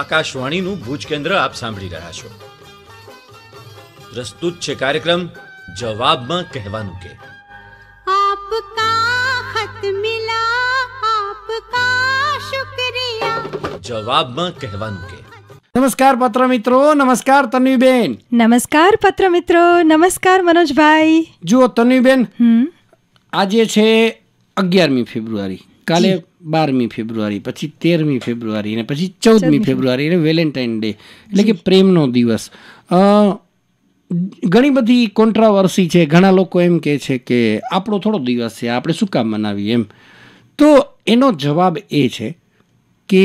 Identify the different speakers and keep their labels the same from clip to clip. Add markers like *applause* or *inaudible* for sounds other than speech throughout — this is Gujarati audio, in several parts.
Speaker 1: આકાશવાણીનું ભુજ કેન્દ્ર આપ સાંભળી રહ્યા છો પ્રસ્તુત છે કાર્યક્રમ જવાબમાં કહેવાનું કે જવાબમાં કહેવાનું કે
Speaker 2: નમસ્કાર પત્ર મિત્રો નમસ્કાર તન્વીબેન નમસ્કાર પત્ર મિત્રો નમસ્કાર મનોજભાઈ જુઓ તન્વીબેન આજે છે
Speaker 1: અગિયારમી ફેબ્રુઆરી કાલે બારમી ફેબ્રુઆરી પછી તેરમી ફેબ્રુઆરી અને પછી ચૌદમી ફેબ્રુઆરી અને વેલેન્ટાઇન ડે એટલે કે પ્રેમનો દિવસ ઘણી બધી કોન્ટ્રાવર્સી છે ઘણા લોકો એમ કહે છે કે આપણો થોડો દિવસ છે આપણે શું કામ મનાવીએ એમ તો એનો જવાબ એ છે કે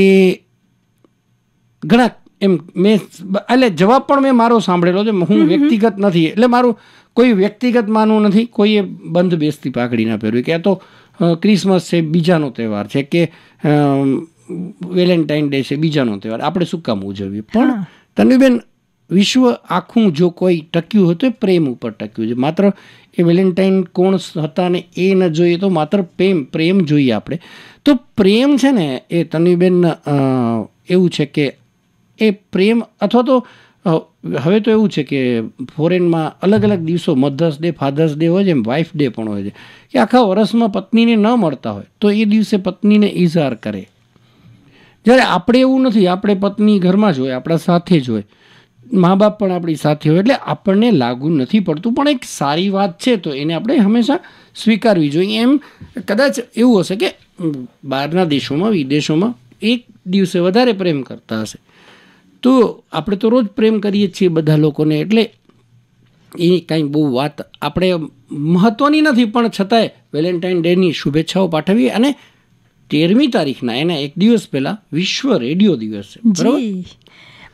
Speaker 1: ઘણા એમ મેં એટલે જવાબ પણ મેં મારો સાંભળેલો છે હું વ્યક્તિગત નથી એટલે મારું કોઈ વ્યક્તિગત માનવું નથી કોઈએ બંધ બેસતી પાકડી ના પહેરવી કે આ તો ક્રિસમસ છે બીજાનો તહેવાર છે કે વેલેન્ટાઇન ડે છે બીજાનો તહેવાર આપણે શું કામ ઉજવીએ પણ તન્વીબેન વિશ્વ આખું જો કોઈ ટક્યું હોય તો એ પ્રેમ ઉપર ટક્યું છે માત્ર એ વેલેન્ટાઇન કોણ હતા ને એ ન જોઈએ તો માત્ર પ્રેમ પ્રેમ જોઈએ આપણે તો પ્રેમ છે ને એ તન્વીબેન એવું છે કે એ પ્રેમ અથવા તો હવે તો એવું છે કે ફોરેનમાં અલગ અલગ દિવસો મધર્સ ડે ફાધર્સ ડે હોય છે એમ વાઇફ ડે પણ હોય છે કે આખા વર્ષમાં પત્નીને ન મળતા હોય તો એ દિવસે પત્નીને ઇઝહાર કરે જ્યારે આપણે એવું નથી આપણે પત્ની ઘરમાં જ હોય આપણા સાથે જ હોય મા બાપ પણ આપણી સાથે હોય એટલે આપણને લાગુ નથી પડતું પણ એક સારી વાત છે તો એને આપણે હંમેશા સ્વીકારવી જોઈએ એમ કદાચ એવું હશે કે બહારના દેશોમાં વિદેશોમાં એક દિવસે વધારે પ્રેમ કરતા હશે તો આપણે તો રોજ પ્રેમ કરીએ છીએ બધા લોકોને એટલે એ કાંઈ બહુ વાત આપણે મહત્ત્વની નથી પણ છતાંય વેલેન્ટાઇન ડેની શુભેચ્છાઓ પાઠવીએ અને તેરમી તારીખના એના એક દિવસ પહેલાં વિશ્વ રેડિયો દિવસ બરાબર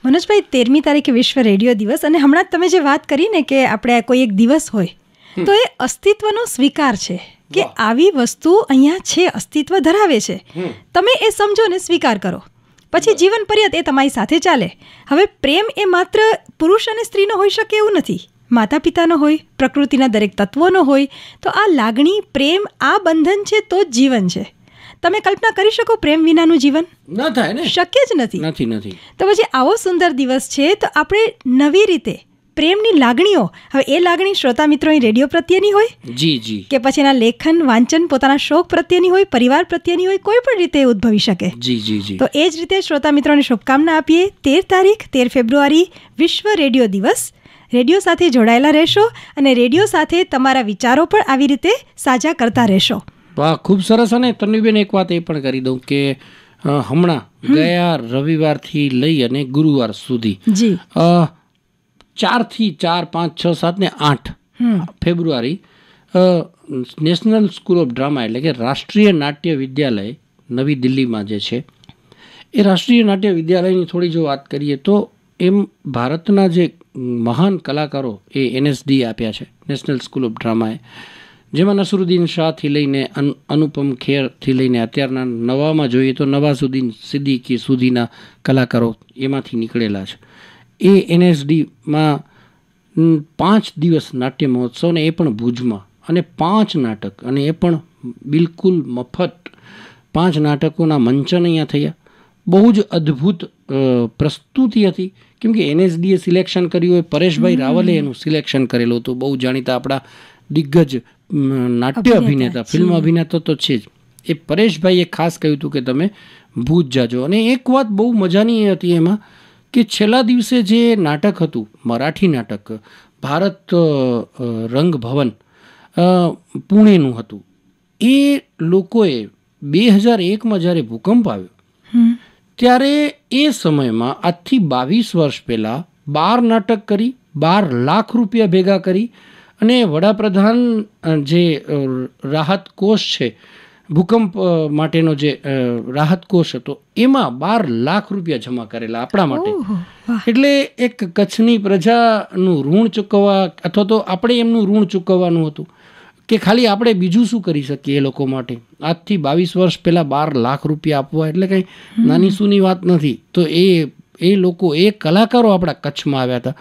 Speaker 2: મનોજભાઈ તેરમી તારીખે વિશ્વ રેડિયો દિવસ અને હમણાં તમે જે વાત કરીને કે આપણે કોઈ એક દિવસ હોય તો એ અસ્તિત્વનો સ્વીકાર છે કે આવી વસ્તુ અહીંયા છે અસ્તિત્વ ધરાવે છે તમે એ સમજો ને સ્વીકાર કરો પછી જીવન પર્યત એ તમારી સાથે ચાલે હવે પ્રેમ એ માત્ર પુરુષ અને સ્ત્રીનો હોઈ શકે એવું નથી માતા પિતાનો હોય પ્રકૃતિના દરેક તત્વોનો હોય તો આ લાગણી પ્રેમ આ બંધન છે તો જ જીવન છે તમે કલ્પના કરી શકો પ્રેમ વિનાનું જીવન ન થાય ને શક્ય જ નથી નથી નથી તો પછી આવો સુંદર દિવસ છે તો આપણે નવી રીતે પ્રેમની લાગણીઓ હવે એ લાગણી શ્રોતા મિત્રોની રેડિયો પ્રત્યેની હોય જી જી કે પછી એના લેખન વાંચન પોતાના શોખ પ્રત્યેની હોય પરિવાર પ્રત્યેની હોય કોઈ પણ રીતે ઉદ્ભવી શકે જી જી જી તો એ જ રીતે શ્રોતા મિત્રોને શુભકામના આપીએ તેર તારીખ તેર ફેબ્રુઆરી વિશ્વ રેડિયો દિવસ રેડિયો સાથે જોડાયેલા રહેશો અને રેડિયો સાથે તમારા વિચારો પણ આવી રીતે સાજા કરતા રહેશો
Speaker 1: વાહ ખૂબ સરસ અને તન્વીબેન એક વાત એ પણ કરી દઉં કે હમણાં ગયા રવિવારથી લઈ અને ગુરુવાર સુધી જી ચારથી ચાર પાંચ છ સાત ને આઠ ફેબ્રુઆરી નેશનલ સ્કૂલ ઓફ ડ્રામા એટલે કે રાષ્ટ્રીય નાટ્ય વિદ્યાલય નવી દિલ્હીમાં જે છે એ રાષ્ટ્રીય નાટ્ય વિદ્યાલયની થોડી જો વાત કરીએ તો એમ ભારતના જે મહાન કલાકારો એ એનએસડી આપ્યા છે નેશનલ સ્કૂલ ઓફ ડ્રામાએ જેમાં નસરુદ્દીન શાહથી લઈને અનુપમ ખેરથી લઈને અત્યારના નવામાં જોઈએ તો નવાઝુદ્દીન સિદ્દીકી સુધીના કલાકારો એમાંથી નીકળેલા છે એ એનએસડીમાં પાંચ દિવસ નાટ્ય મહોત્સવ ને એ પણ ભુજમાં અને પાંચ નાટક અને એ પણ બિલકુલ મફત પાંચ નાટકોના મંચન અહીંયા થયા બહુ જ અદ્ભુત પ્રસ્તુતિ હતી કેમ કે એનએસડીએ સિલેક્શન કર્યું હોય પરેશભાઈ રાવલે એનું સિલેક્શન કરેલું હતું બહુ જાણીતા આપણા દિગ્ગજ નાટ્ય અભિનેતા ફિલ્મ અભિનેતા તો છે જ એ પરેશભાઈએ ખાસ કહ્યું હતું કે તમે ભૂજ જાજો અને એક વાત બહુ મજાની હતી એમાં કે છેલ્લા દિવસે જે નાટક હતું મરાઠી નાટક ભારત રંગભવન પુણેનું હતું એ લોકોએ બે હજાર એકમાં જ્યારે ભૂકંપ આવ્યો ત્યારે એ સમયમાં આજથી બાવીસ વર્ષ પહેલાં બાર નાટક કરી બાર લાખ રૂપિયા ભેગા કરી અને વડાપ્રધાન જે રાહત કોષ છે ભૂકંપ માટેનો જે રાહત કોષ હતો એમાં બાર લાખ રૂપિયા જમા કરેલા આપણા
Speaker 3: માટે
Speaker 1: એટલે એક કચ્છની પ્રજાનું ઋણ ચૂકવવા અથવા તો આપણે એમનું ઋણ ચૂકવવાનું હતું કે ખાલી આપણે બીજું શું કરી શકીએ એ લોકો માટે આજથી બાવીસ વર્ષ પહેલાં બાર લાખ રૂપિયા આપવા એટલે કંઈ નાની સૂની વાત નથી તો એ એ લોકો એ કલાકારો આપણા કચ્છમાં આવ્યા હતા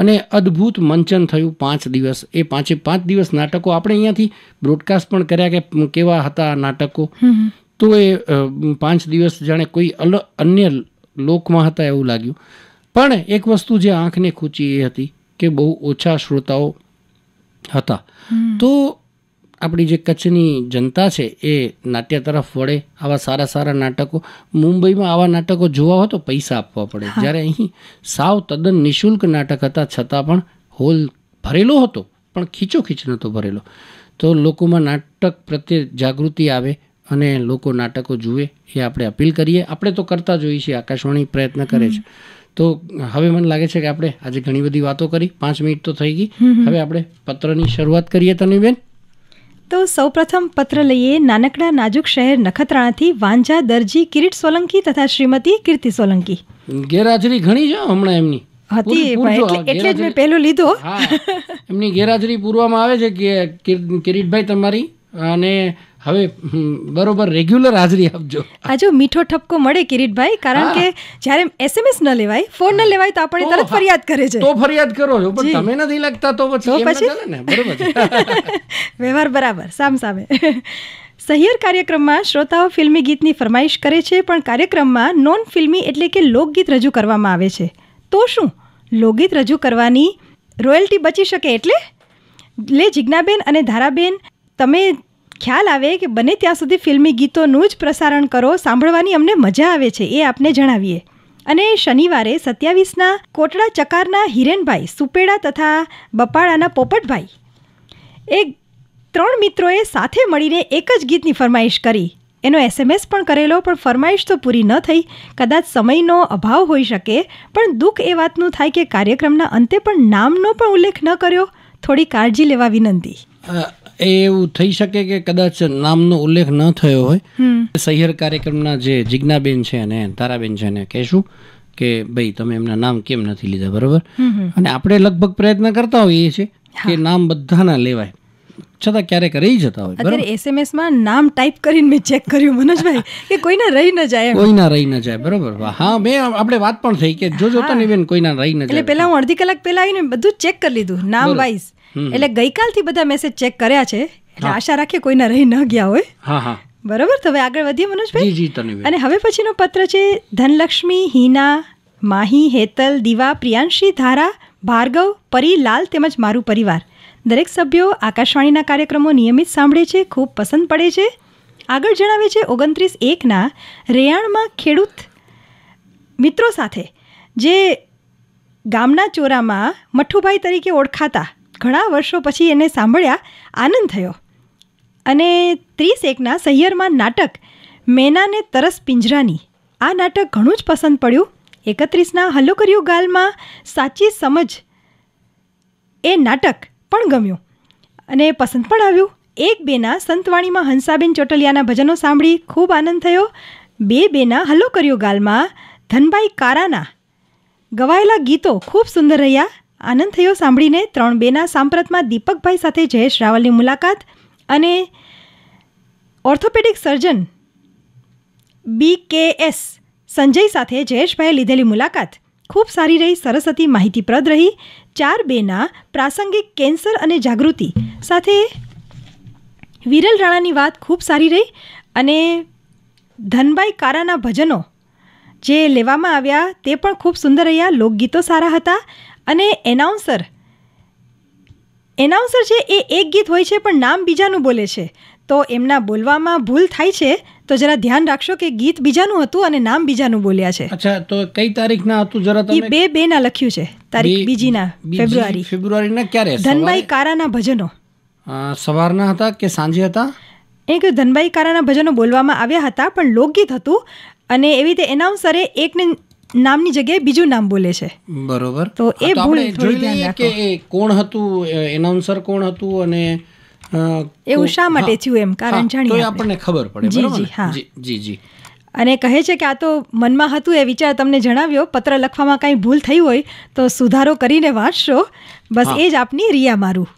Speaker 1: અને અદ્ભુત મંચન થયું પાંચ દિવસ એ પાંચે પાંચ દિવસ નાટકો આપણે અહીંયાથી બ્રોડકાસ્ટ પણ કર્યા કે કેવા હતા નાટકો તો એ પાંચ દિવસ જાણે કોઈ અલ અન્ય લોકમાં હતા એવું લાગ્યું પણ એક વસ્તુ જે આંખને ખૂંચી એ હતી કે બહુ ઓછા શ્રોતાઓ હતા તો આપણી જે કચ્છની જનતા છે એ નાટ્ય તરફ વળે આવા સારા સારા નાટકો મુંબઈમાં આવા નાટકો જોવા હોય તો પૈસા આપવા પડે જ્યારે અહીં સાવ તદ્દન નિઃશુલ્ક નાટક હતા છતાં પણ હોલ ભરેલો હતો પણ ખીચોખીચ નહોતો ભરેલો તો લોકોમાં નાટક પ્રત્યે જાગૃતિ આવે અને લોકો નાટકો જુએ એ આપણે અપીલ કરીએ આપણે તો કરતા જોઈએ છીએ આકાશવાણી પ્રયત્ન કરે છે તો હવે મને લાગે છે કે આપણે આજે ઘણી બધી વાતો કરી પાંચ મિનિટ તો થઈ ગઈ હવે આપણે પત્રની શરૂઆત કરીએ તનુબેન
Speaker 2: તો સૌપ્રથમ પત્ર લઈએ નાનકડા નાજુક શહેર નખત્રાણાથી વાંજા દરજી કિરીટ સોલંકી તથા શ્રીમતી કીર્તિ સોલંકી ગેરહાજરી ઘણી છે હમણાં એમની હતી એટલે જ મેં પહેલો લીધો
Speaker 1: એમની ગેરહાજરી પૂરવામાં આવે છે કે કિરીટભાઈ તમારી અને હવે
Speaker 2: બરોબર રેગ્યુલર હાજરી આપજો આ જો મીઠો ઠપકો મળે કિરીટભાઈ કારણ કે જ્યારે એસએમએસ ન લેવાય ફોન ન લેવાય તો આપણે તરત ફરિયાદ કરે છે તો ફરિયાદ કરો છો પણ તમે નથી લાગતા તો પછી ચાલે ને બરોબર *laughs* વ્યવહાર બરાબર સામ સામે *laughs* સહિયર કાર્યક્રમમાં શ્રોતાઓ ફિલ્મી ગીતની ફરમાઈશ કરે છે પણ કાર્યક્રમમાં નોન ફિલ્મી એટલે કે લોકગીત રજૂ કરવામાં આવે છે તો શું લોકગીત રજૂ કરવાની રોયલ્ટી બચી શકે એટલે લે જિજ્ઞાબેન અને ધારાબેન તમે ખ્યાલ આવે કે બને ત્યાં સુધી ફિલ્મી ગીતોનું જ પ્રસારણ કરો સાંભળવાની અમને મજા આવે છે એ આપને જણાવીએ અને શનિવારે સત્યાવીસના કોટડા ચકારના હિરેનભાઈ સુપેડા તથા બપાળાના પોપટભાઈ એ ત્રણ મિત્રોએ સાથે મળીને એક જ ગીતની ફરમાઈશ કરી એનો એસએમએસ પણ કરેલો પણ ફરમાઈશ તો પૂરી ન થઈ કદાચ સમયનો અભાવ હોઈ શકે પણ દુઃખ એ વાતનું થાય કે કાર્યક્રમના અંતે પણ નામનો પણ ઉલ્લેખ ન કર્યો થોડી કાળજી લેવા વિનંતી
Speaker 1: એવું થઈ શકે કે કદાચ નામનો ઉલ્લેખ ન થયો
Speaker 2: હોય
Speaker 1: સહિયર કાર્યક્રમના જે જિજ્ઞાબેન છે અને તારાબેન છે એને કહેશું કે ભાઈ તમે એમના નામ કેમ નથી લીધા બરોબર અને આપણે લગભગ પ્રયત્ન કરતા હોઈએ છીએ કે નામ બધાના લેવાય છતાં ક્યારેક રહી જતા હોય અત્યારે
Speaker 2: એસએમએસ માં નામ ટાઈપ કરીને મેં ચેક કર્યું મનોજભાઈ કે કોઈના રહી ન જાય કોઈના
Speaker 1: રહી ન જાય બરોબર હા મેં આપણે વાત પણ થઈ કે જો જોતા ને બેન કોઈના રહી ન જાય એટલે
Speaker 2: પહેલા હું અડધી કલાક પહેલા આવીને બધું ચેક કરી લીધું નામ વાઇઝ એટલે ગઈકાલથી બધા મેસેજ ચેક કર્યા છે એટલે આશા રાખીએ કોઈના રહી ન ગયા હોય બરોબર તો હવે આગળ વધીએ મનોજભાઈ અને હવે પછીનો પત્ર છે ધનલક્ષ્મી હિના માહી હેતલ દીવા પ્રિયાંશી ધારા ભાર્ગવ પરી લાલ તેમજ મારું પરિવાર દરેક સભ્યો આકાશવાણીના કાર્યક્રમો નિયમિત સાંભળે છે ખૂબ પસંદ પડે છે આગળ જણાવે છે ઓગણત્રીસ એકના રેયાણમાં ખેડૂત મિત્રો સાથે જે ગામના ચોરામાં મઠુભાઈ તરીકે ઓળખાતા ઘણા વર્ષો પછી એને સાંભળ્યા આનંદ થયો અને ત્રીસ એકના સૈયરમાં નાટક મેનાને તરસ પિંજરાની આ નાટક ઘણું જ પસંદ પડ્યું એકત્રીસના હલો કર્યું ગાલમાં સાચી સમજ એ નાટક પણ ગમ્યું અને પસંદ પણ આવ્યું એક બેના સંતવાણીમાં હંસાબેન ચોટલિયાના ભજનો સાંભળી ખૂબ આનંદ થયો બે બેના હલો કર્યો ગાલમાં ધનભાઈ કારાના ગવાયેલા ગીતો ખૂબ સુંદર રહ્યા આનંદ થયો સાંભળીને ત્રણ બેના સાંપ્રતમાં દીપકભાઈ સાથે જયેશ રાવલની મુલાકાત અને ઓર્થોપેડિક સર્જન બી કે એસ સંજય સાથે જયેશભાઈએ લીધેલી મુલાકાત ખૂબ સારી રહી સરસ હતી માહિતીપ્રદ રહી ચાર બેના પ્રાસંગિક કેન્સર અને જાગૃતિ સાથે વિરલ રાણાની વાત ખૂબ સારી રહી અને ધનભાઈ કારાના ભજનો જે લેવામાં આવ્યા તે પણ ખૂબ સુંદર રહ્યા લોકગીતો સારા હતા અને એનાઉન્સર એનાઉન્સર છે એ એક ગીત હોય છે પણ નામ બીજાનું બોલે છે તો એમના બોલવામાં ભૂલ થાય છે તો જરા ધ્યાન રાખશો કે ગીત બીજાનું હતું અને નામ બીજાનું બોલ્યા છે અચ્છા તો કઈ તારીખના હતું જરા તમે બે બે ના લખ્યું છે તારીખ બીજી ના ફેબ્રુઆરી ફેબ્રુઆરી ના ક્યારે ધનભાઈ કારાના ભજનો સવારના હતા કે સાંજે હતા એ કહ્યું ધનભાઈ કારાના ભજનો બોલવામાં આવ્યા હતા પણ લોકગીત હતું અને એવી રીતે એનાઉન્સરે એકને નામની જગ્યાએ બીજું નામ બોલે છે
Speaker 1: બરોબર તો એ ભૂલ જોઈએ કે કોણ હતું એનાઉન્સર કોણ હતું અને એવું શા માટે થયું એમ કારણ જાણીએ આપણને ખબર પડે જી જી હા જી જી
Speaker 2: અને કહે છે કે આ તો મનમાં હતું એ વિચાર તમને જણાવ્યો પત્ર લખવામાં કાંઈ ભૂલ થઈ હોય તો સુધારો કરીને વાંચશો બસ એ જ આપની રિયા મારું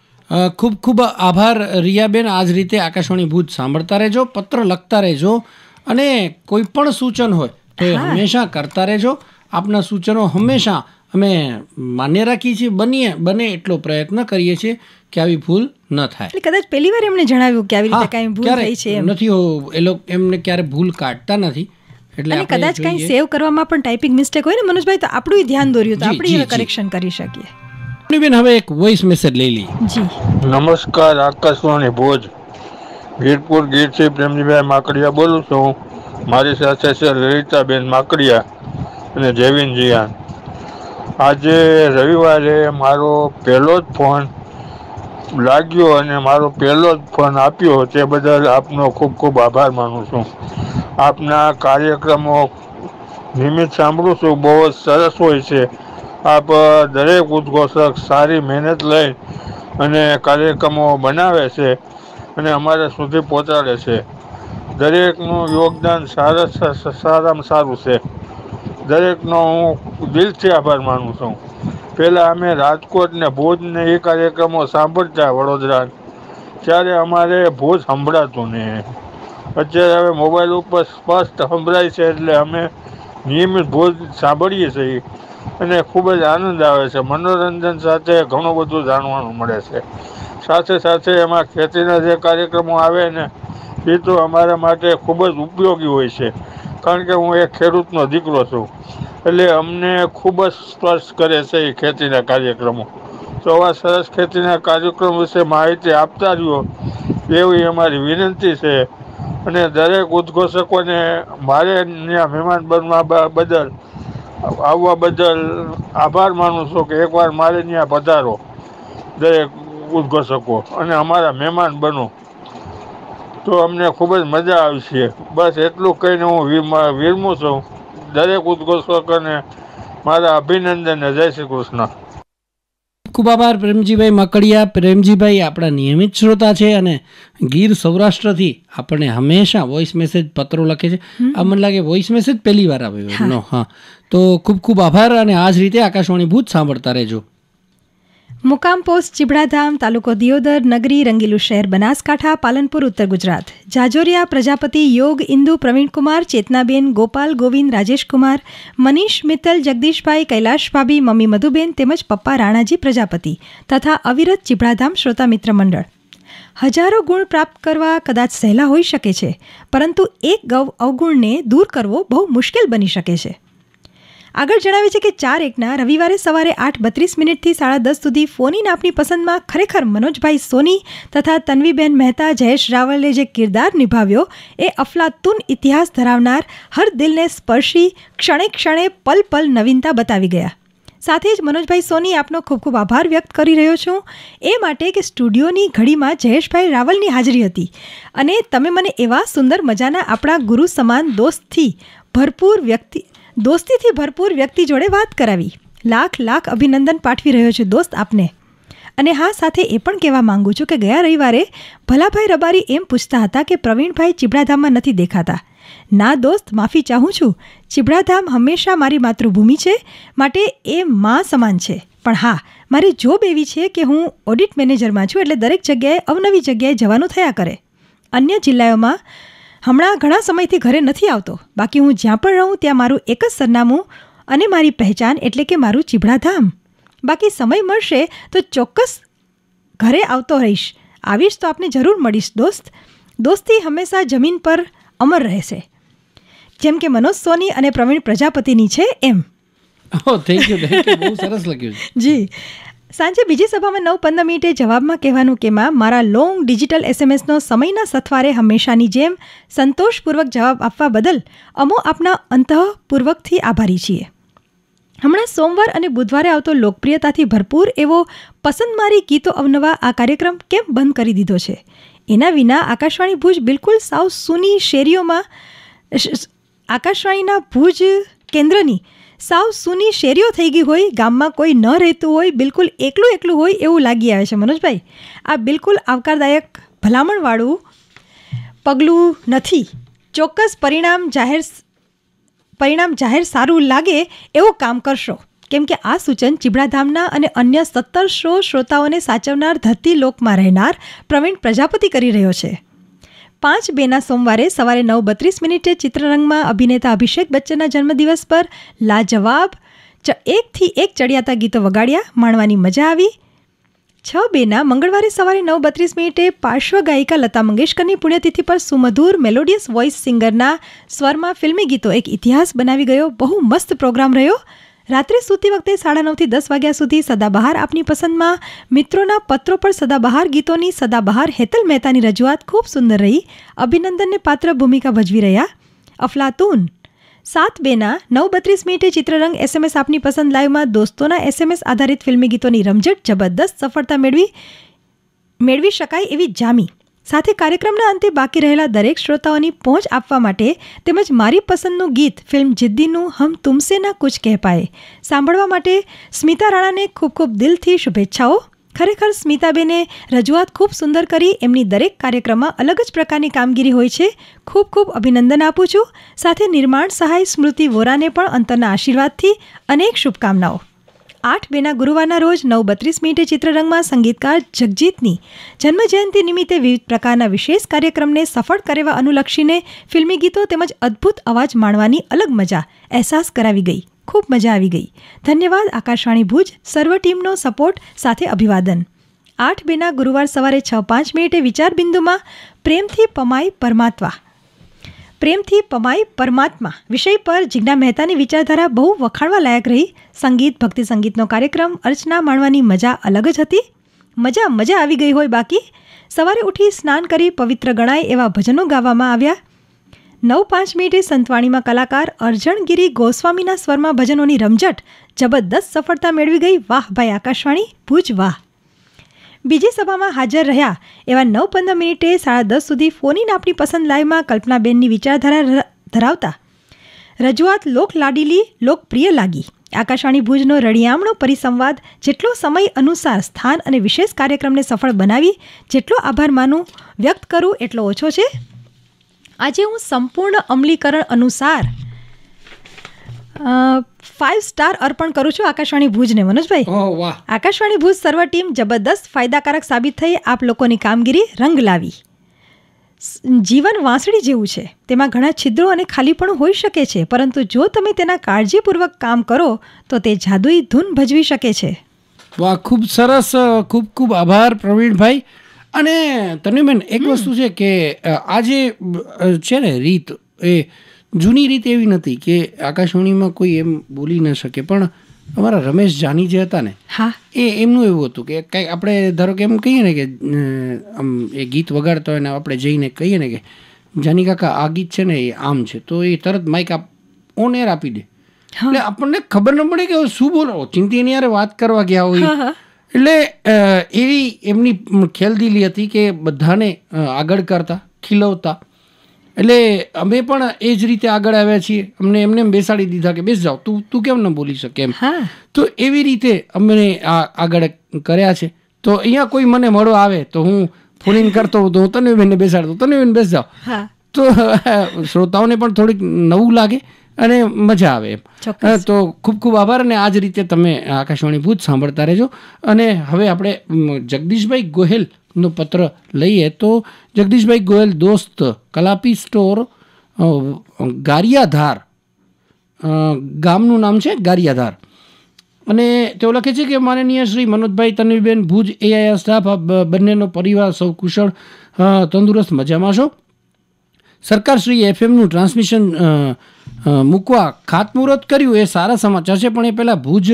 Speaker 1: ખૂબ ખૂબ આભાર રિયાબેન આ જ રીતે આકાશવાણી ભૂત સાંભળતા રહેજો પત્ર લખતા રહેજો અને કોઈ પણ સૂચન હોય એ હંમેશા કરતા રહેજો આપના સૂચનો હંમેશા અમે માન્ય રાખીએ છીએ બનીએ બને એટલો પ્રયત્ન કરીએ છીએ કે આવી ભૂલ ન થાય એટલે
Speaker 2: કદાચ પહેલી વાર એમણે જણાવ્યું કે આવી રીતે કાંઈ ભૂલ થઈ છે
Speaker 1: નથી એ લોકો એમને ક્યારે ભૂલ કાઢતા નથી એટલે કદાચ કાંઈ સેવ
Speaker 2: કરવામાં પણ ટાઈપિંગ મિસ્ટેક હોય ને મનોજભાઈ તો આપણું ધ્યાન દોર્યું તો આપણે એને કરેક્શન કરી શકીએ
Speaker 3: બેન હવે એક વોઇસ મેસેજ લઈ લઈએ જી નમસ્કાર આકાશવાણી ભોજ વીરપુર ગીર છે પ્રેમજીભાઈ માકડિયા બોલું છું મારી સાથે છે લલિતાબેન માકડિયા અને જેવિન જીયાન આજે રવિવારે મારો પહેલો જ ફોન લાગ્યો અને મારો પહેલો જ ફોન આપ્યો તે બદલ આપનો ખૂબ ખૂબ આભાર માનું છું આપના કાર્યક્રમો નિયમિત સાંભળું છું બહુ જ સરસ હોય છે આપ દરેક ઉદ્ઘોષક સારી મહેનત લઈ અને કાર્યક્રમો બનાવે છે અને અમારા સુધી પહોંચાડે છે દરેકનું યોગદાન સારા સારામાં સારું છે દરેકનો હું દિલથી આભાર માનું છું પહેલાં અમે રાજકોટ ને ભુજને એ કાર્યક્રમો સાંભળતા વડોદરા ત્યારે અમારે ભુજ સંભળાતું નહીં અત્યારે હવે મોબાઈલ ઉપર સ્પષ્ટ સંભળાય છે એટલે અમે નિયમિત ભોજ સાંભળીએ છીએ અને ખૂબ જ આનંદ આવે છે મનોરંજન સાથે ઘણું બધું જાણવાનું મળે છે સાથે સાથે એમાં ખેતીના જે કાર્યક્રમો આવે ને એ તો અમારા માટે ખૂબ જ ઉપયોગી હોય છે કારણ કે હું એક ખેડૂતનો દીકરો છું એટલે અમને ખૂબ જ સ્પર્શ કરે છે એ ખેતીના કાર્યક્રમો તો આવા સરસ ખેતીના કાર્યક્રમ વિશે માહિતી આપતા રહ્યો એવી અમારી વિનંતી છે અને દરેક ઉદ્ઘોષકોને મારે ત્યાં મહેમાન બનવા બદલ આવવા બદલ આભાર માનું છું કે એકવાર મારે ત્યાં પધારો દરેક ઉદ્ઘોષકો અને અમારા મહેમાન બનો તો અમને ખૂબ જ મજા આવશે બસ એટલું કહીને હું વિરમું છું દરેક ઉદ્ઘોષકોને મારા અભિનંદન જય શ્રી કૃષ્ણ
Speaker 1: ખૂબ આભાર પ્રેમજીભાઈ મકડિયા પ્રેમજીભાઈ આપણા નિયમિત શ્રોતા છે અને ગીર સૌરાષ્ટ્રથી આપણને હંમેશા વોઇસ મેસેજ પત્રો લખે છે આ મને લાગે વોઇસ મેસેજ પહેલી વાર આવ્યો એમનો હા તો ખૂબ ખૂબ આભાર અને આ જ રીતે આકાશવાણી ભૂત સાંભળતા રહેજો
Speaker 2: મુકામ પોસ્ટ ચીબડાધામ તાલુકો દિયોદર નગરી રંગીલું શહેર બનાસકાંઠા પાલનપુર ઉત્તર ગુજરાત જાજોરિયા પ્રજાપતિ યોગ ઇન્દુ પ્રવીણકુમાર ચેતનાબેન ગોપાલ ગોવિંદ રાજેશકુમાર મનીષ મિત્તલ જગદીશભાઈ કૈલાશભાભી મમ્મી મધુબેન તેમજ પપ્પા રાણાજી પ્રજાપતિ તથા અવિરત ચીબડાધામ શ્રોતા મિત્ર મંડળ હજારો ગુણ પ્રાપ્ત કરવા કદાચ સહેલા હોઈ શકે છે પરંતુ એક ગૌ અવગુણને દૂર કરવો બહુ મુશ્કેલ બની શકે છે આગળ જણાવે છે કે ચાર એકના રવિવારે સવારે આઠ બત્રીસ મિનિટથી સાડા દસ સુધી ફોન આપની પસંદમાં ખરેખર મનોજભાઈ સોની તથા તન્વીબેન મહેતા જયેશ રાવલે જે કિરદાર નિભાવ્યો એ અફલાતુન ઇતિહાસ ધરાવનાર હર દિલને સ્પર્શી ક્ષણે ક્ષણે પલ પલ નવીનતા બતાવી ગયા સાથે જ મનોજભાઈ સોની આપનો ખૂબ ખૂબ આભાર વ્યક્ત કરી રહ્યો છું એ માટે કે સ્ટુડિયોની ઘડીમાં જયેશભાઈ રાવલની હાજરી હતી અને તમે મને એવા સુંદર મજાના આપણા ગુરુ સમાન દોસ્તથી ભરપૂર વ્યક્તિ દોસ્તીથી ભરપૂર વ્યક્તિ જોડે વાત કરાવી લાખ લાખ અભિનંદન પાઠવી રહ્યો છું દોસ્ત આપને અને હા સાથે એ પણ કહેવા માંગુ છું કે ગયા રવિવારે ભલાભાઈ રબારી એમ પૂછતા હતા કે પ્રવીણભાઈ ચીબડાધામમાં નથી દેખાતા ના દોસ્ત માફી ચાહું છું ચીબડાધામ હંમેશા મારી માતૃભૂમિ છે માટે એ મા સમાન છે પણ હા મારી જોબ એવી છે કે હું ઓડિટ મેનેજરમાં છું એટલે દરેક જગ્યાએ અવનવી જગ્યાએ જવાનું થયા કરે અન્ય જિલ્લાઓમાં હમણાં ઘણા સમયથી ઘરે નથી આવતો બાકી હું જ્યાં પણ રહું ત્યાં મારું એક જ સરનામું અને મારી પહેચાન એટલે કે મારું ચીભડાધામ બાકી સમય મળશે તો ચોક્કસ ઘરે આવતો રહીશ આવીશ તો આપને જરૂર મળીશ દોસ્ત દોસ્તી હંમેશા જમીન પર અમર રહેશે જેમ કે મનોજ સોની અને પ્રવીણ પ્રજાપતિની છે એમ
Speaker 1: થેન્ક oh, યુ સરસ લાગ્યું
Speaker 2: જી સાંજે બીજી સભામાં નવ પંદર મિનિટે જવાબમાં કહેવાનું કે મારા લોંગ ડિજિટલ એસએમએસનો સમયના સથવારે હંમેશાની જેમ સંતોષપૂર્વક જવાબ આપવા બદલ અમો આપના અંતઃપૂર્વકથી આભારી છીએ હમણાં સોમવાર અને બુધવારે આવતો લોકપ્રિયતાથી ભરપૂર એવો પસંદ મારી ગીતો અવનવા આ કાર્યક્રમ કેમ બંધ કરી દીધો છે એના વિના આકાશવાણી ભુજ બિલકુલ સાવ સૂની શેરીઓમાં આકાશવાણીના ભુજ કેન્દ્રની સાવ સૂની શેરીઓ થઈ ગઈ હોય ગામમાં કોઈ ન રહેતું હોય બિલકુલ એકલું એકલું હોય એવું લાગી આવે છે મનોજભાઈ આ બિલકુલ આવકારદાયક ભલામણવાળું પગલું નથી ચોક્કસ પરિણામ જાહેર પરિણામ જાહેર સારું લાગે એવું કામ કરશો કેમ કે આ સૂચન ચીબડાધામના અને અન્ય સત્તરસો શ્રોતાઓને સાચવનાર ધરતી લોકમાં રહેનાર પ્રવીણ પ્રજાપતિ કરી રહ્યો છે પાંચ બેના સોમવારે સવારે નવ બત્રીસ મિનિટે ચિત્રરંગમાં અભિનેતા અભિષેક બચ્ચનના જન્મદિવસ પર લાજવાબ ચ એકથી એક ચડિયાતા ગીતો વગાડ્યા માણવાની મજા આવી છ બેના મંગળવારે સવારે નવ બત્રીસ મિનિટે પાર્શ્વ ગાયિકા લતા મંગેશકરની પુણ્યતિથિ પર સુમધુર મેલોડિયસ વોઇસ સિંગરના સ્વરમાં ફિલ્મી ગીતો એક ઇતિહાસ બનાવી ગયો બહુ મસ્ત પ્રોગ્રામ રહ્યો રાત્રે સૂતી વખતે સાડા નવથી દસ વાગ્યા સુધી સદાબહાર આપની પસંદમાં મિત્રોના પત્રો પર સદાબહાર ગીતોની સદાબહાર હેતલ મહેતાની રજૂઆત ખૂબ સુંદર રહી અભિનંદનને પાત્ર ભૂમિકા ભજવી રહ્યા અફલાતૂન સાત બેના નવ બત્રીસ મિનિટે ચિત્રરંગ એસએમએસ આપની પસંદ લાઈવમાં દોસ્તોના એસએમએસ આધારિત ફિલ્મી ગીતોની રમઝટ જબરદસ્ત સફળતા મેળવી મેળવી શકાય એવી જામી સાથે કાર્યક્રમના અંતે બાકી રહેલા દરેક શ્રોતાઓની પહોંચ આપવા માટે તેમજ મારી પસંદનું ગીત ફિલ્મ જિદ્દીનું હમ તુમસે ના કુછ કહેપાએ પાએ સાંભળવા માટે સ્મિતા રાણાને ખૂબ ખૂબ દિલથી શુભેચ્છાઓ ખરેખર સ્મિતાબેને રજૂઆત ખૂબ સુંદર કરી એમની દરેક કાર્યક્રમમાં અલગ જ પ્રકારની કામગીરી હોય છે ખૂબ ખૂબ અભિનંદન આપું છું સાથે નિર્માણ સહાય સ્મૃતિ વોરાને પણ અંતરના આશીર્વાદથી અનેક શુભકામનાઓ આઠ બેના ગુરુવારના રોજ નવ બત્રીસ મિનિટે ચિત્રરંગમાં સંગીતકાર જગજીતની જન્મજયંતિ નિમિત્તે વિવિધ પ્રકારના વિશેષ કાર્યક્રમને સફળ કરવા અનુલક્ષીને ફિલ્મી ગીતો તેમજ અદ્ભુત અવાજ માણવાની અલગ મજા અહેસાસ કરાવી ગઈ ખૂબ મજા આવી ગઈ ધન્યવાદ આકાશવાણી ભુજ સર્વ ટીમનો સપોર્ટ સાથે અભિવાદન આઠ બેના ગુરુવાર સવારે છ પાંચ મિનિટે વિચારબિંદુમાં પ્રેમથી પમાય પરમાત્મા પ્રેમથી પમાઈ પરમાત્મા વિષય પર જીજ્ઞા મહેતાની વિચારધારા બહુ વખાણવા લાયક રહી સંગીત ભક્તિ સંગીતનો કાર્યક્રમ અર્ચના માણવાની મજા અલગ જ હતી મજા મજા આવી ગઈ હોય બાકી સવારે ઉઠી સ્નાન કરી પવિત્ર ગણાય એવા ભજનો ગાવામાં આવ્યા નવ પાંચ મિનિટે સંતવાણીમાં કલાકાર અર્જણગીરી ગોસ્વામીના સ્વરમાં ભજનોની રમઝટ જબરદસ્ત સફળતા મેળવી ગઈ વાહ ભાઈ આકાશવાણી ભુજ વાહ બીજી સભામાં હાજર રહ્યા એવા નવ પંદર મિનિટે સાડા દસ સુધી ફોનિન આપણી પસંદ લાઈવમાં કલ્પનાબેનની વિચારધારા ધરાવતા રજૂઆત લોક લાડીલી લોકપ્રિય લાગી આકાશવાણી ભુજનો રળિયામણો પરિસંવાદ જેટલો સમય અનુસાર સ્થાન અને વિશેષ કાર્યક્રમને સફળ બનાવી જેટલો આભાર માનું વ્યક્ત કરું એટલો ઓછો છે આજે હું સંપૂર્ણ અમલીકરણ અનુસાર ફાઇવ સ્ટાર અર્પણ કરું છું આકાશવાણી ભુજને મનોજભાઈ આકાશવાણી ભુજ સર્વ ટીમ જબરદસ્ત ફાયદાકારક સાબિત થઈ આપ લોકોની કામગીરી રંગ લાવી જીવન વાંસળી જેવું છે તેમાં ઘણા છિદ્રો અને ખાલી પણ હોઈ શકે છે પરંતુ જો તમે તેના કાળજીપૂર્વક કામ કરો તો તે જાદુઈ ધૂન ભજવી શકે છે વાહ ખૂબ સરસ ખૂબ ખૂબ
Speaker 1: આભાર પ્રવીણભાઈ અને તનુબેન એક વસ્તુ છે કે આ જે છે ને રીત એ જૂની રીત એવી નથી કે આકાશવાણીમાં કોઈ એમ બોલી ન શકે પણ અમારા રમેશ જાની જે હતા ને હા એ એમનું એવું હતું કે કંઈ આપણે ધારો કે એમ કહીએ ને કે આમ એ ગીત વગાડતા હોય ને આપણે જઈને કહીએ ને કે જાની કાકા આ ગીત છે ને એ આમ છે તો એ તરત માઇક આપ ઓન એર આપી દે એટલે આપણને ખબર ન પડે કે શું બોલો ચિંતિની યારે વાત કરવા ગયા હોય એટલે એવી એમની ખેલદીલી હતી કે બધાને આગળ કરતા ખીલવતા એટલે અમે પણ એ જ રીતે આગળ આવ્યા છીએ અમને એમને એમ બેસાડી દીધા કે બેસ જાઓ તું તું કેમ ન બોલી શકે એમ તો એવી રીતે અમને આ આગળ કર્યા છે તો અહીંયા કોઈ મને મળો આવે તો હું ફોન ઇન કરતો તો હું તને બેસાડતો તને બેસ જાઓ તો *laughs* શ્રોતાઓને પણ થોડીક નવું લાગે અને મજા આવે એમ તો ખૂબ ખૂબ આભાર અને આ જ રીતે તમે આકાશવાણી ભૂત સાંભળતા રહેજો અને હવે આપણે જગદીશભાઈ ગોહેલનો પત્ર લઈએ તો જગદીશભાઈ ગોહેલ દોસ્ત કલાપી સ્ટોર ગારિયાધાર ગામનું નામ છે ગારિયાધાર અને તેઓ લખે છે કે માનનીય શ્રી મનોજભાઈ તન્વીબેન ભુજ એઆઈઆર સ્ટાફ બંનેનો પરિવાર સૌ કુશળ તંદુરસ્ત મજામાં છો સરકાર સરકારશ્રીએ એફએમનું ટ્રાન્સમિશન મૂકવા ખાતમુહૂર્ત કર્યું એ સારા સમાચાર છે પણ એ પહેલાં ભુજ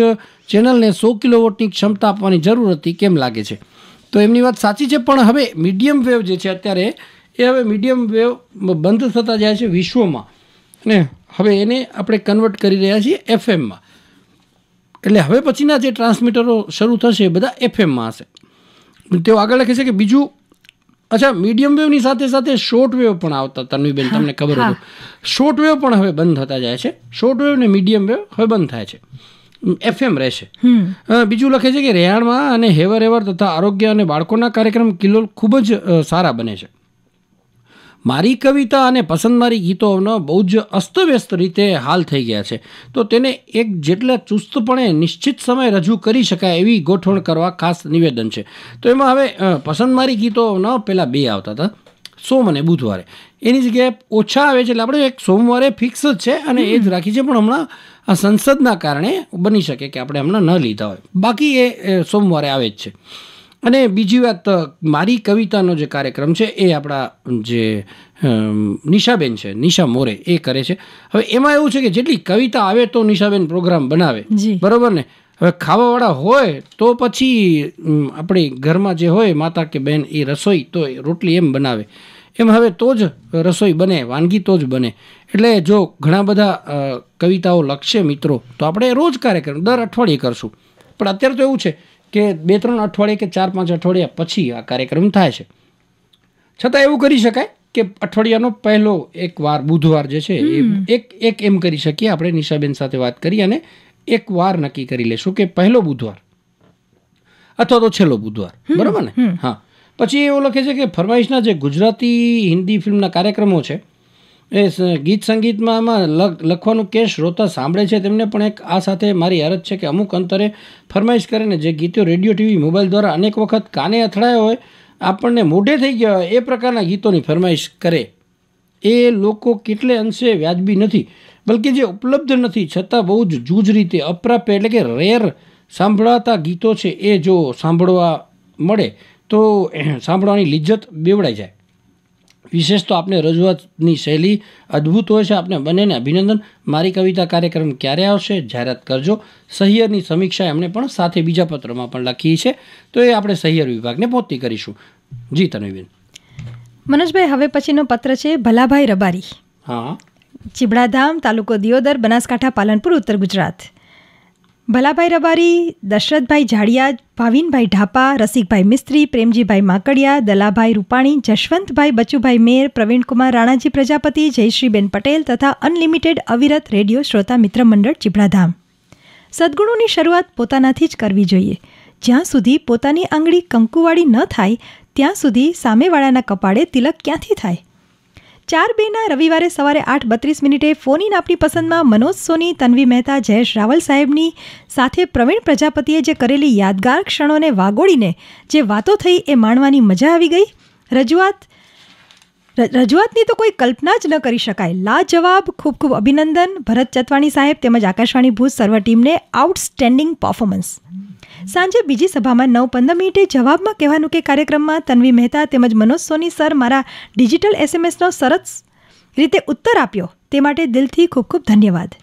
Speaker 1: ચેનલને સો કિલોવોટની ક્ષમતા આપવાની જરૂર હતી કેમ લાગે છે તો એમની વાત સાચી છે પણ હવે મીડિયમ વેવ જે છે અત્યારે એ હવે મીડિયમ વેવ બંધ થતા જાય છે વિશ્વમાં ને હવે એને આપણે કન્વર્ટ કરી રહ્યા છીએ એફએમમાં એટલે હવે પછીના જે ટ્રાન્સમીટરો શરૂ થશે એ બધા એફએમમાં હશે તેઓ આગળ લખે છે કે બીજું અચ્છા મીડિયમ વેવની સાથે સાથે શોર્ટ વેવ પણ આવતા તન્વીબેન તમને ખબર હતું શોર્ટ વેવ પણ હવે બંધ થતા જાય છે શોર્ટ વેવ ને મીડિયમ વેવ હવે બંધ થાય છે એફએમ રહેશે બીજું લખે છે કે રેહાણમાં અને હેવર હેવર તથા આરોગ્ય અને બાળકોના કાર્યક્રમ કિલ્લોલ ખૂબ જ સારા બને છે મારી કવિતા અને પસંદ મારી ગીતોનો બહુ જ અસ્તવ્યસ્ત રીતે હાલ થઈ ગયા છે તો તેને એક જેટલા ચુસ્તપણે નિશ્ચિત સમય રજૂ કરી શકાય એવી ગોઠવણ કરવા ખાસ નિવેદન છે તો એમાં હવે પસંદ મારી ગીતોના પહેલાં બે આવતા હતા સોમ અને બુધવારે એની જગ્યાએ ઓછા આવે છે એટલે આપણે એક સોમવારે ફિક્સ જ છે અને એ જ રાખી છે પણ હમણાં આ સંસદના કારણે બની શકે કે આપણે હમણાં ન લીધા હોય બાકી એ સોમવારે આવે જ છે અને બીજી વાત મારી કવિતાનો જે કાર્યક્રમ છે એ આપણા જે નિશાબેન છે નિશા મોરે એ કરે છે હવે એમાં એવું છે કે જેટલી કવિતા આવે તો નિશાબેન પ્રોગ્રામ બનાવે બરોબર ને હવે ખાવાવાળા હોય તો પછી આપણી ઘરમાં જે હોય માતા કે બહેન એ રસોઈ તો રોટલી એમ બનાવે એમ હવે તો જ રસોઈ બને વાનગી તો જ બને એટલે જો ઘણા બધા કવિતાઓ લખશે મિત્રો તો આપણે રોજ કાર્યક્રમ દર અઠવાડિયે કરશું પણ અત્યારે તો એવું છે કે બે ત્રણ અઠવાડિયે કે ચાર પાંચ અઠવાડિયા પછી આ કાર્યક્રમ થાય છે છતાં એવું કરી શકાય કે અઠવાડિયાનો પહેલો એક વાર બુધવાર જે છે એ એક એક એમ કરી શકીએ આપણે નિશાબેન સાથે વાત કરી અને એક વાર નક્કી કરી લેશું કે પહેલો બુધવાર અથવા તો છેલ્લો બુધવાર બરાબર ને હા પછી એવું લખે છે કે ફરમાઈશના જે ગુજરાતી હિન્દી ફિલ્મના કાર્યક્રમો છે એ ગીત સંગીતમાં આમાં લખવાનું કે શ્રોતા સાંભળે છે તેમને પણ એક આ સાથે મારી અરજ છે કે અમુક અંતરે ફરમાઈશ કરીને જે ગીતો રેડિયો ટીવી મોબાઈલ દ્વારા અનેક વખત કાને અથડાયા હોય આપણને મોઢે થઈ ગયા હોય એ પ્રકારના ગીતોની ફરમાઈશ કરે એ લોકો કેટલે અંશે વ્યાજબી નથી બલકે જે ઉપલબ્ધ નથી છતાં બહુ જ જૂજ રીતે અપ્રાપ્ય એટલે કે રેર સાંભળાતા ગીતો છે એ જો સાંભળવા મળે તો સાંભળવાની લિજ્જત બેવડાઈ જાય વિશેષ તો આપને રજૂઆતની શૈલી અદ્ભુત હોય છે આપને બંનેને અભિનંદન મારી કવિતા કાર્યક્રમ ક્યારે આવશે જાહેરાત કરજો સહિયરની સમીક્ષા એમણે પણ સાથે બીજા પત્રમાં પણ લખી છે તો એ આપણે સહિયર વિભાગને પહોંચતી કરીશું જી તનુબેન
Speaker 2: મનોજભાઈ હવે પછીનો પત્ર છે ભલાભાઈ રબારી હા ચીબડાધામ તાલુકો દિયોદર બનાસકાંઠા પાલનપુર ઉત્તર ગુજરાત ભલાભાઈ રબારી દશરથભાઈ જાડિયા ભાવિનભાઈ ઢાપા રસિકભાઈ મિસ્ત્રી પ્રેમજીભાઈ માકડિયા દલાભાઈ રૂપાણી જશવંતભાઈ બચુભાઈ મેર પ્રવીણકુમાર રાણાજી પ્રજાપતિ જયશ્રીબેન પટેલ તથા અનલિમિટેડ અવિરત રેડિયો શ્રોતા મિત્ર મંડળ ચીપડાધામ સદગુણોની શરૂઆત પોતાનાથી જ કરવી જોઈએ જ્યાં સુધી પોતાની આંગળી કંકુવાળી ન થાય ત્યાં સુધી સામેવાળાના કપાળે તિલક ક્યાંથી થાય ચાર બેના રવિવારે સવારે આઠ બત્રીસ મિનિટે ફોન ઇન આપની પસંદમાં મનોજ સોની તન્વી મહેતા જયેશ રાવલ સાહેબની સાથે પ્રવીણ પ્રજાપતિએ જે કરેલી યાદગાર ક્ષણોને વાગોળીને જે વાતો થઈ એ માણવાની મજા આવી ગઈ રજૂઆત રજૂઆતની તો કોઈ કલ્પના જ ન કરી શકાય લાજવાબ ખૂબ ખૂબ અભિનંદન ભરત ચતવાણી સાહેબ તેમજ આકાશવાણી ભૂત સર્વ ટીમને આઉટસ્ટેન્ડિંગ પર્ફોમન્સ સાંજે બીજી સભામાં નવ પંદર મિનિટે જવાબમાં કહેવાનું કે કાર્યક્રમમાં તન્વી મહેતા તેમજ મનોજ સોની સર મારા ડિજિટલ એસએમએસનો સરસ રીતે ઉત્તર આપ્યો તે માટે દિલથી ખૂબ ખૂબ ધન્યવાદ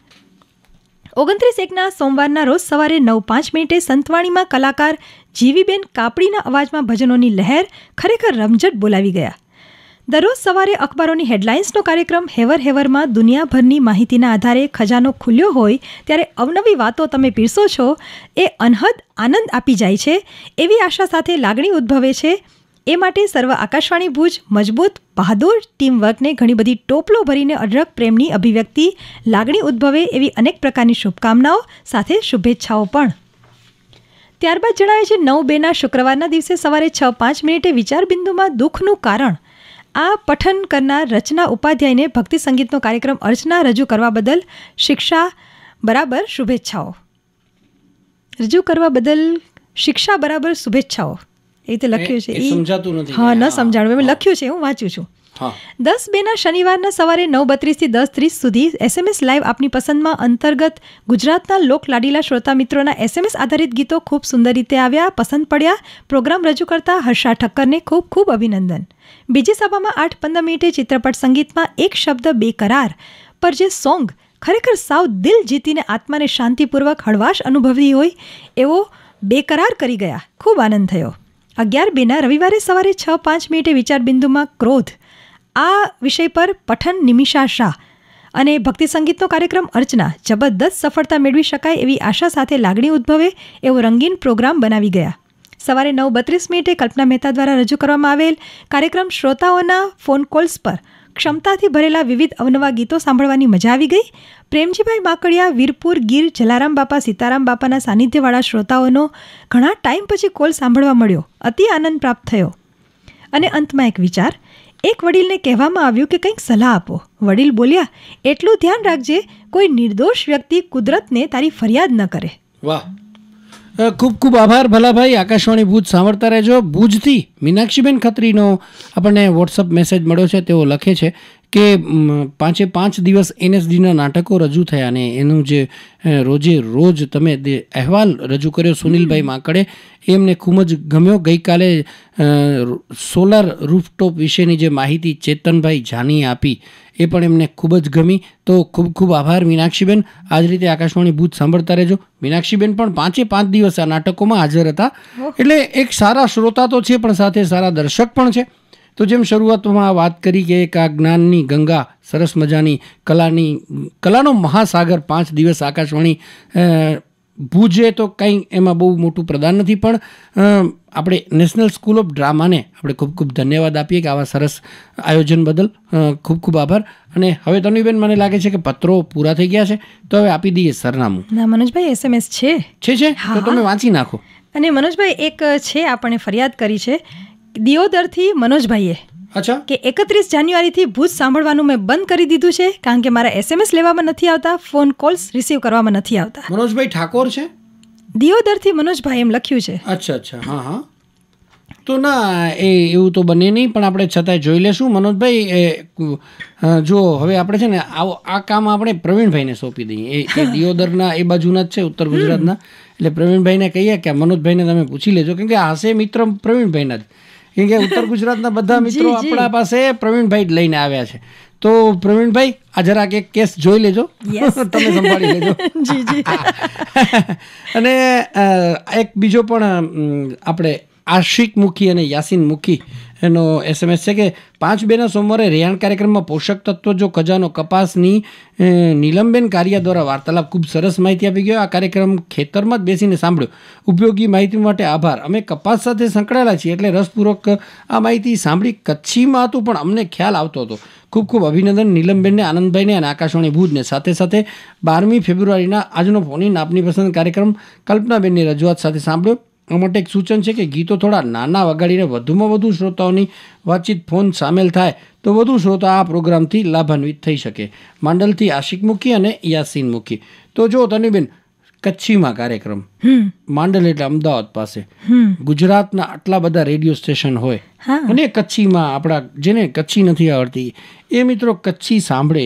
Speaker 2: ઓગણત્રીસ એકના સોમવારના રોજ સવારે નવ પાંચ મિનિટે સંતવાણીમાં કલાકાર જીવીબેન કાપડીના અવાજમાં ભજનોની લહેર ખરેખર રમઝટ બોલાવી ગયા દરરોજ સવારે અખબારોની હેડલાઇન્સનો કાર્યક્રમ હેવર હેવરમાં દુનિયાભરની માહિતીના આધારે ખજાનો ખુલ્યો હોય ત્યારે અવનવી વાતો તમે પીરસો છો એ અનહદ આનંદ આપી જાય છે એવી આશા સાથે લાગણી ઉદ્ભવે છે એ માટે સર્વ આકાશવાણી ભુજ મજબૂત બહાદુર ટીમવર્કને ઘણી બધી ટોપલો ભરીને અઢળક પ્રેમની અભિવ્યક્તિ લાગણી ઉદ્ભવે એવી અનેક પ્રકારની શુભકામનાઓ સાથે શુભેચ્છાઓ પણ ત્યારબાદ જણાવે છે નવ બેના શુક્રવારના દિવસે સવારે છ પાંચ મિનિટે વિચારબિંદુમાં દુઃખનું કારણ આ પઠન કરનાર રચના ઉપાધ્યાયને ભક્તિ સંગીતનો કાર્યક્રમ અર્ચના રજૂ કરવા બદલ શિક્ષા બરાબર શુભેચ્છાઓ રજૂ કરવા બદલ શિક્ષા બરાબર શુભેચ્છાઓ એ રીતે લખ્યું છે એ સમજાતું નથી હા ન સમજાણું મેં લખ્યું છે હું વાંચું છું દસ બેના શનિવારના સવારે નવ બત્રીસથી દસ ત્રીસ સુધી એસએમએસ લાઈવ આપની પસંદમાં અંતર્ગત ગુજરાતના લોક લાડીલા શ્રોતા મિત્રોના એસએમએસ આધારિત ગીતો ખૂબ સુંદર રીતે આવ્યા પસંદ પડ્યા પ્રોગ્રામ રજૂ કરતા હર્ષા ઠક્કરને ખૂબ ખૂબ અભિનંદન બીજી સભામાં આઠ પંદર મિનિટે ચિત્રપટ સંગીતમાં એક શબ્દ બે કરાર પર જે સોંગ ખરેખર સાવ દિલ જીતીને આત્માને શાંતિપૂર્વક હળવાશ અનુભવી હોય એવો બેકરાર કરી ગયા ખૂબ આનંદ થયો અગિયાર બેના રવિવારે સવારે છ પાંચ મિનિટે વિચારબિંદુમાં ક્રોધ આ વિષય પર પઠન નિમિષા શાહ અને ભક્તિ સંગીતનો કાર્યક્રમ અર્ચના જબરદસ્ત સફળતા મેળવી શકાય એવી આશા સાથે લાગણી ઉદ્ભવે એવો રંગીન પ્રોગ્રામ બનાવી ગયા સવારે નવ બત્રીસ મિનિટે કલ્પના મહેતા દ્વારા રજૂ કરવામાં આવેલ કાર્યક્રમ શ્રોતાઓના ફોન કોલ્સ પર ક્ષમતાથી ભરેલા વિવિધ અવનવા ગીતો સાંભળવાની મજા આવી ગઈ પ્રેમજીભાઈ માકડિયા વીરપુર ગીર જલારામ બાપા સીતારામ બાપાના સાનિધ્યવાળા શ્રોતાઓનો ઘણા ટાઈમ પછી કોલ સાંભળવા મળ્યો અતિ આનંદ પ્રાપ્ત થયો અને અંતમાં એક વિચાર એક વડીલને કહેવામાં આવ્યું કે કંઈક સલાહ આપો વડીલ બોલ્યા એટલું ધ્યાન રાખજે કોઈ નિર્દોષ વ્યક્તિ કુદરતને તારી ફરિયાદ ન કરે વાહ
Speaker 1: ખૂબ ખૂબ આભાર ભલાભાઈ આકાશવાણી ભુજ સાંભળતા રહેજો ભુજથી મીનાક્ષીબેન ખત્રીનો આપણને વોટ્સઅપ મેસેજ મળ્યો છે તેઓ લખે છે કે પાંચે પાંચ દિવસ એનએસડીના નાટકો રજૂ થયા અને એનું જે રોજે રોજ તમે અહેવાલ રજૂ કર્યો સુનિલભાઈ માંકડે એમને ખૂબ જ ગમ્યો ગઈકાલે સોલાર રૂફટોપ વિશેની જે માહિતી ચેતનભાઈ જાની આપી એ પણ એમને ખૂબ જ ગમી તો ખૂબ ખૂબ આભાર મીનાક્ષીબેન આ જ રીતે આકાશવાણી ભૂત સાંભળતા રહેજો મીનાક્ષીબેન પણ પાંચે પાંચ દિવસ આ નાટકોમાં હાજર હતા એટલે એક સારા શ્રોતા તો છે પણ સાથે સારા દર્શક પણ છે તો જેમ શરૂઆતમાં વાત કરી કે એક આ જ્ઞાનની ગંગા સરસ મજાની કલાની કલાનો મહાસાગર પાંચ દિવસ આકાશવાણી ભૂજે તો કંઈ એમાં બહુ મોટું પ્રદાન નથી પણ આપણે નેશનલ સ્કૂલ ઓફ ડ્રામાને આપણે ખૂબ ખૂબ ધન્યવાદ આપીએ કે આવા સરસ આયોજન બદલ ખૂબ ખૂબ આભાર અને હવે તનુબેન મને લાગે છે કે પત્રો પૂરા થઈ ગયા છે તો હવે આપી દઈએ સરનામું
Speaker 2: ના મનોજભાઈ એસએમએસ છે છે છે તો તમે વાંચી નાખો અને મનોજભાઈ એક છે આપણે ફરિયાદ કરી છે દિયોદરથી મનોજભાઈએ અચ્છા કે એકત્રીસ જાન્યુઆરીથી ભૂત સાંભળવાનું મેં બંધ કરી દીધું છે કારણ કે મારા એસએમએસ લેવામાં નથી આવતા ફોન કોલ્સ રિસીવ કરવામાં નથી આવતા મનોજભાઈ ઠાકોર છે દિયોદરથી મનોજભાઈ એમ લખ્યું છે અચ્છા અચ્છા હા હા તો
Speaker 1: ના એ એવું તો બને નહીં પણ આપણે છતાંય જોઈ લેશું મનોજભાઈ એ જો હવે આપણે છે ને આવો આ કામ આપણે પ્રવીણભાઈને સોંપી દઈએ એ દિયોદરના એ બાજુના જ છે ઉત્તર ગુજરાતના એટલે પ્રવીણભાઈને કહીએ કે મનોજભાઈને તમે પૂછી લેજો કેમ કે હાસે મિત્ર પ્રવીણભાઈના જ કેમ કે ઉત્તર ગુજરાતના બધા *laughs* મિત્રો આપણા પાસે પ્રવીણભાઈ જ લઈને આવ્યા છે તો પ્રવીણભાઈ આ જરાક એક કેસ જોઈ લેજો *laughs* તમે સંભાળી લેજો
Speaker 2: *laughs* જી જી
Speaker 1: અને એક બીજો પણ આપણે આશિક મુખી અને યાસીન મુખી એનો એસએમએસ છે કે પાંચ બેના સોમવારે રેયાણ કાર્યક્રમમાં પોષક તત્વો જો ખજાનો કપાસની નીલમબેન કારિયા દ્વારા વાર્તાલાપ ખૂબ સરસ માહિતી આપી ગયો આ કાર્યક્રમ ખેતરમાં જ બેસીને સાંભળ્યો ઉપયોગી માહિતી માટે આભાર અમે કપાસ સાથે સંકળાયેલા છીએ એટલે રસપૂર્વક આ માહિતી સાંભળી કચ્છીમાં હતું પણ અમને ખ્યાલ આવતો હતો ખૂબ ખૂબ અભિનંદન નીલમબેનને આનંદભાઈને અને આકાશવાણી ભુજને સાથે સાથે બારમી ફેબ્રુઆરીના આજનો ફોન ઇન આપની પસંદ કાર્યક્રમ કલ્પનાબેનની રજૂઆત સાથે સાંભળ્યો માટે એક સૂચન છે કે ગીતો થોડા નાના વગાડીને વધુમાં વધુ શ્રોતાઓની વાતચીત ફોન સામેલ થાય તો વધુ શ્રોતા આ પ્રોગ્રામથી લાભાન્વિત થઈ શકે માંડલથી આશિક મૂકી અને યાસીન મૂકી તો જો તનુબેન કચ્છીમાં કાર્યક્રમ માંડલ એટલે અમદાવાદ પાસે ગુજરાતના આટલા બધા રેડિયો સ્ટેશન હોય અને કચ્છીમાં આપણા જેને કચ્છી નથી આવડતી એ મિત્રો કચ્છી સાંભળે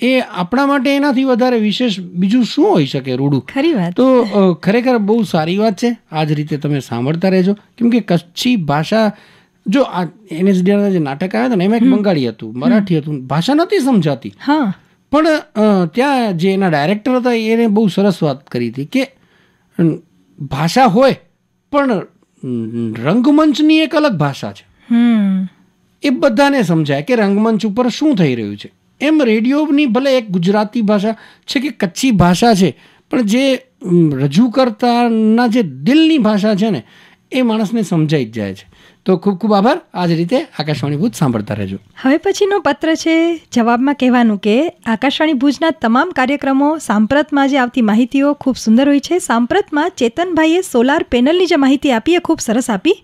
Speaker 1: એ આપણા માટે એનાથી વધારે વિશેષ બીજું શું હોઈ શકે રૂડું ખરી વાત તો ખરેખર બહુ સારી વાત છે આ જ રીતે તમે સાંભળતા રહેજો કેમ કે કચ્છી ભાષા જો આ એનએસડીઆરના જે નાટક આવ્યા હતા ને એમાં એક બંગાળી હતું મરાઠી હતું ભાષા નથી સમજાતી હા પણ ત્યાં જે એના ડાયરેક્ટર હતા એને બહુ સરસ વાત કરી હતી કે ભાષા હોય પણ રંગમંચની એક અલગ ભાષા છે એ બધાને સમજાય કે રંગમંચ ઉપર શું થઈ રહ્યું છે એમ રેડિયોની ભલે એક ગુજરાતી ભાષા છે કે કચ્છી ભાષા છે પણ જે રજૂ કરતાના જે દિલની ભાષા છે ને એ માણસને સમજાઈ જ જાય છે તો ખૂબ ખૂબ આભાર આ જ રીતે આકાશવાણી ભૂજ સાંભળતા રહેજો
Speaker 2: હવે પછીનો પત્ર છે જવાબમાં કહેવાનું કે આકાશવાણી ભુજના તમામ કાર્યક્રમો સાંપ્રતમાં જે આવતી માહિતીઓ ખૂબ સુંદર હોય છે સાંપ્રતમાં ચેતનભાઈએ સોલાર પેનલની જે માહિતી આપી એ ખૂબ સરસ આપી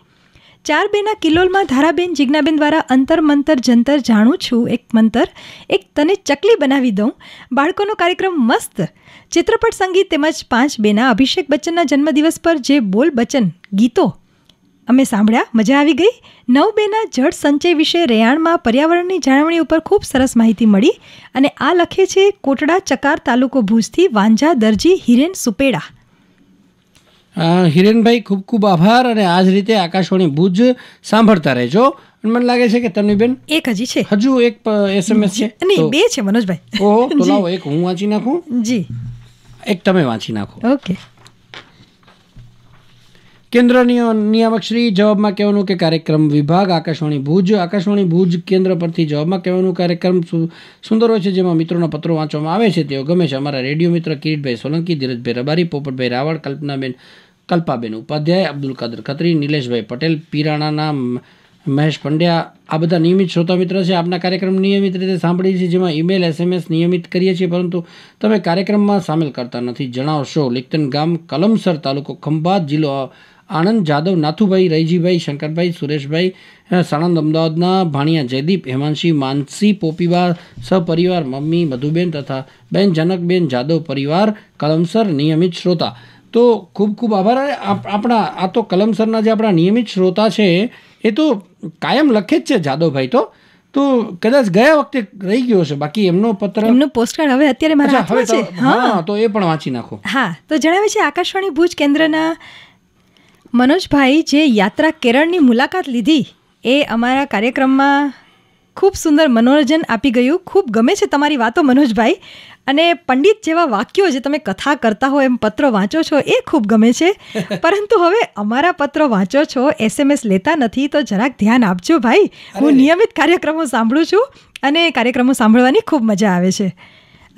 Speaker 2: ચાર બેના કિલોલમાં ધારાબેન જિજ્ઞાબેન દ્વારા અંતર મંતર જંતર જાણું છું એક મંતર એક તને ચકલી બનાવી દઉં બાળકોનો કાર્યક્રમ મસ્ત ચિત્રપટ સંગીત તેમજ પાંચ બેના અભિષેક બચ્ચનના જન્મદિવસ પર જે બોલ બચન ગીતો અમે સાંભળ્યા મજા આવી ગઈ નવ બેના જળ સંચય વિશે રેયાણમાં પર્યાવરણની જાળવણી ઉપર ખૂબ સરસ માહિતી મળી અને આ લખે છે કોટડા ચકાર તાલુકો ભુજથી વાંજા દરજી હિરેન સુપેડા
Speaker 1: હિરેનભાઈ ખૂબ ખૂબ આભાર અને આ જ રીતે આકાશવાણી ભુજ સાંભળતા રહેજો મને લાગે છે કે તન્વી બેન એક હજી છે હજુ એક એસએમએસ છે નહીં બે છે મનોજભાઈ ઓહો તો *laughs* લાવો એક હું વાંચી નાખું જી એક તમે વાંચી નાખો ઓકે કેન્દ્રની નિયામકશ્રી જવાબમાં કહેવાનું કે કાર્યક્રમ વિભાગ આકાશવાણી ભુજ આકાશવાણી ભુજ કેન્દ્ર પરથી જવાબમાં કહેવાનું કાર્યક્રમ સુંદર હોય છે જેમાં મિત્રોના પત્રો વાંચવામાં આવે છે તેઓ ગમે છે અમારા રેડિયો મિત્ર કિરીટભાઈ સોલંકી ધીરજભાઈ રબારી પોપટભાઈ રાવળ કલ્પનાબેન કલ્પાબેન ઉપાધ્યાય અબ્દુલ કાદર ખત્રી નિલેશભાઈ પટેલ પીરાણાના મહેશ પંડ્યા આ બધા નિયમિત શ્રોતા મિત્ર છે આપના કાર્યક્રમ નિયમિત રીતે સાંભળીએ છીએ જેમાં ઈમેલ એસએમએસ નિયમિત કરીએ છીએ પરંતુ તમે કાર્યક્રમમાં સામેલ કરતા નથી જણાવશો લિક્તન ગામ કલમસર તાલુકો ખંભાત જિલ્લો આનંદ જાદવ નાથુભાઈ રૈજીભાઈ શંકરભાઈ સુરેશભાઈ સાણંદ અમદાવાદના ભાણિયા જયદીપ હેમાંશી માનસી પોપીબા સપરિવાર મમ્મી મધુબેન તથા બેન જનકબેન જાદવ પરિવાર કલમસર નિયમિત શ્રોતા તો ખૂબ ખૂબ આભાર આપણા આ તો કલમસરના જે આપણા નિયમિત શ્રોતા છે એ તો કાયમ લખે જ છે જાદવભાઈ તો તો કદાચ ગયા વખતે રહી ગયો છે
Speaker 2: બાકી એમનો પત્ર એમનો પોસ્ટકાર્ડ હવે અત્યારે મારા હાથમાં છે હા તો
Speaker 1: એ પણ વાંચી નાખો
Speaker 2: હા તો જણાવે છે આકાશવાણી ભુજ કેન્દ્રના મનોજભાઈ જે યાત્રા કેરળની મુલાકાત લીધી એ અમારા કાર્યક્રમમાં ખૂબ સુંદર મનોરંજન આપી ગયું ખૂબ ગમે છે તમારી વાતો મનોજભાઈ અને પંડિત જેવા વાક્યો જે તમે કથા કરતા હો એમ પત્રો વાંચો છો એ ખૂબ ગમે છે *laughs* પરંતુ હવે અમારા પત્રો વાંચો છો એસએમએસ લેતા નથી તો જરાક ધ્યાન આપજો ભાઈ હું નિયમિત કાર્યક્રમો સાંભળું છું અને કાર્યક્રમો સાંભળવાની ખૂબ મજા આવે છે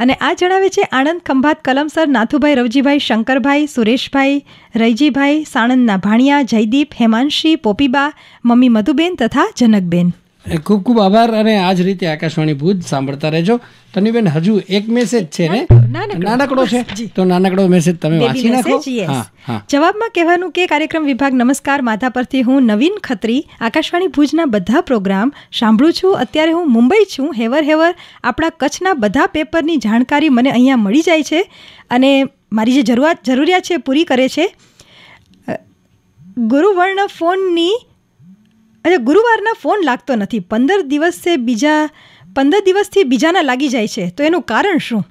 Speaker 2: અને આ જણાવે છે આણંદ ખંભાત કલમસર નાથુભાઈ રવજીભાઈ શંકરભાઈ સુરેશભાઈ રૈજીભાઈ સાણંદના ભાણિયા જયદીપ હેમાંશી પોપીબા મમ્મી મધુબેન તથા જનકબેન
Speaker 1: ખૂબ ખૂબ આભાર અને આ જ રીતે આકાશવાણી ભુજ સાંભળતા રહેજો
Speaker 2: તનીબેન હજુ એક મેસેજ છે ને નાનકડો છે તો નાનકડો મેસેજ તમે વાંચી નાખો જવાબમાં કહેવાનું કે કાર્યક્રમ વિભાગ નમસ્કાર માથા પરથી હું નવીન ખત્રી આકાશવાણી ભુજના બધા પ્રોગ્રામ સાંભળું છું અત્યારે હું મુંબઈ છું હેવર હેવર આપણા કચ્છના બધા પેપરની જાણકારી મને અહીંયા મળી જાય છે અને મારી જે જરૂરિયાત જરૂરિયાત છે પૂરી કરે છે ગુરુવર્ણ ફોનની અને ગુરુવારના ફોન લાગતો નથી પંદર દિવસે બીજા પંદર દિવસથી બીજાના લાગી જાય છે તો એનું કારણ શું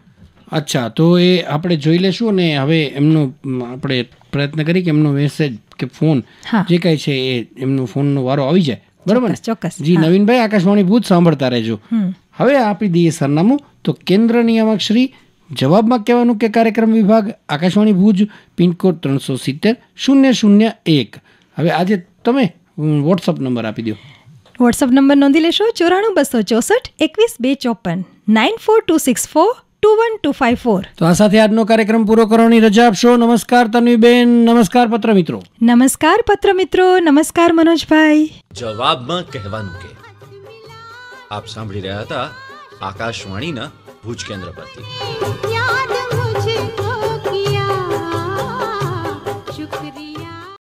Speaker 1: અચ્છા તો એ આપણે જોઈ લેશું અને હવે એમનો આપણે પ્રયત્ન કરી કે એમનો મેસેજ કે ફોન જે કાંઈ છે એ એમનો ફોનનો વારો આવી જાય બરાબર ચોક્કસ જી નવીનભાઈ આકાશવાણી ભૂત સાંભળતા રહેજો હવે આપી દઈએ સરનામું તો કેન્દ્ર નિયામક શ્રી જવાબમાં કહેવાનું કે કાર્યક્રમ વિભાગ આકાશવાણી ભુજ પિનકોડ ત્રણસો સિત્તેર શૂન્ય શૂન્ય એક હવે આજે તમે વોટ્સઅપ નંબર આપી દો
Speaker 2: વોટ્સઅપ નંબર નોંધી લેશો ચોરાણું બસો ચોસઠ એકવીસ બે ચોપન nine four two six four two one two five four
Speaker 1: તો આ સાથે આજનો કાર્યક્રમ
Speaker 2: પૂરો કરવાની રજા આપશો નમસ્કાર તન્વીબેન નમસ્કાર પત્ર મિત્રો નમસ્કાર પત્ર મિત્રો નમસ્કાર મનોજભાઈ
Speaker 1: જવાબમાં કહેવાનું કે આપ સાંભળી રહ્યા હતા આકાશવાણીના
Speaker 2: ભુજ કેન્દ્ર પરથી